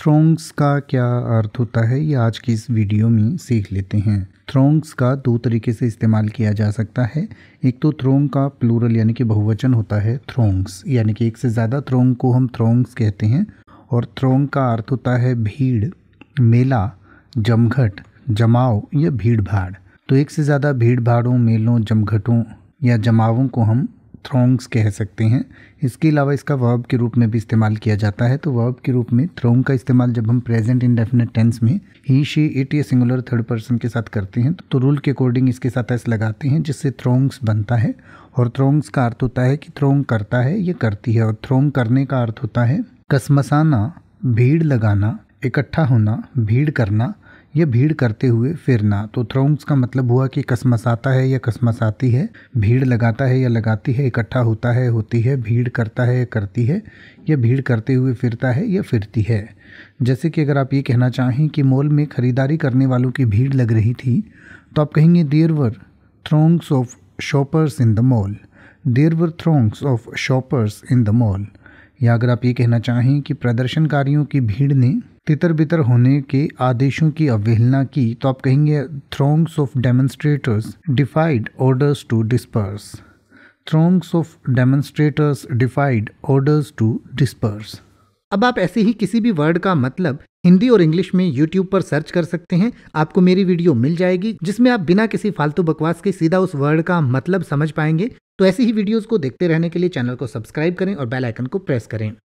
थ्रोंग्स का क्या अर्थ होता है ये आज की इस वीडियो में सीख लेते हैं थ्रोंग्स का दो तरीके से इस्तेमाल किया जा सकता है एक तो थ्रोंग का प्लूरल यानी कि बहुवचन होता है थ्रोंग्स यानी कि एक से ज़्यादा थ्रोंग को हम थ्रोंग्स कहते हैं और थ्रोंग का अर्थ होता है भीड़ मेला जमघट जमाव या भीड़ भाड़ तो एक से ज़्यादा भीड़ भाड़ों मेलों जमघटों या जमावों को हम थ्रोंग्स कह सकते हैं इसके अलावा इसका वर्ब के रूप में भी इस्तेमाल किया जाता है तो वर्ब के रूप में थ्रोंग का इस्तेमाल जब हम प्रेजेंट डेफिनेट टेंस में ही शी इट या सिंगुलर थर्ड पर्सन के साथ करते हैं तो रूल के अकॉर्डिंग इसके साथ ऐसा लगाते हैं जिससे थ्रोंग्स बनता है और थ्रोंग्स का अर्थ होता है कि थ्रोंग करता है या करती है और थ्रोंग करने का अर्थ होता है कसमसाना भीड़ लगाना इकट्ठा होना भीड़ करना या भीड़ करते हुए फिरना तो थ्रोंग्स का मतलब हुआ कि कसमसाता है या कसमसाती है भीड़ लगाता है या लगाती है इकट्ठा होता है होती है भीड़ करता है या करती है या भीड़ करते हुए फिरता है या फिरती है जैसे कि अगर आप ये कहना चाहें कि मॉल में ख़रीदारी करने वालों की भीड़ लग रही थी तो आप कहेंगे there were throngs of shoppers in the mall there were throngs of shoppers in the mall या अगर आप ये कहना चाहें कि प्रदर्शनकारियों की भीड़ ने तितर बितर होने के आदेशों की अवहेलना की तो आप कहेंगे throngs of demonstrators defied orders to disperse throngs of demonstrators defied orders to disperse अब आप ऐसे ही किसी भी वर्ड का मतलब हिंदी और इंग्लिश में यूट्यूब पर सर्च कर सकते हैं आपको मेरी वीडियो मिल जाएगी जिसमें आप बिना किसी फालतू बकवास के सीधा उस वर्ड का मतलब समझ पाएंगे तो ऐसी ही वीडियोस को देखते रहने के लिए चैनल को सब्सक्राइब करें और बेल आइकन को प्रेस करें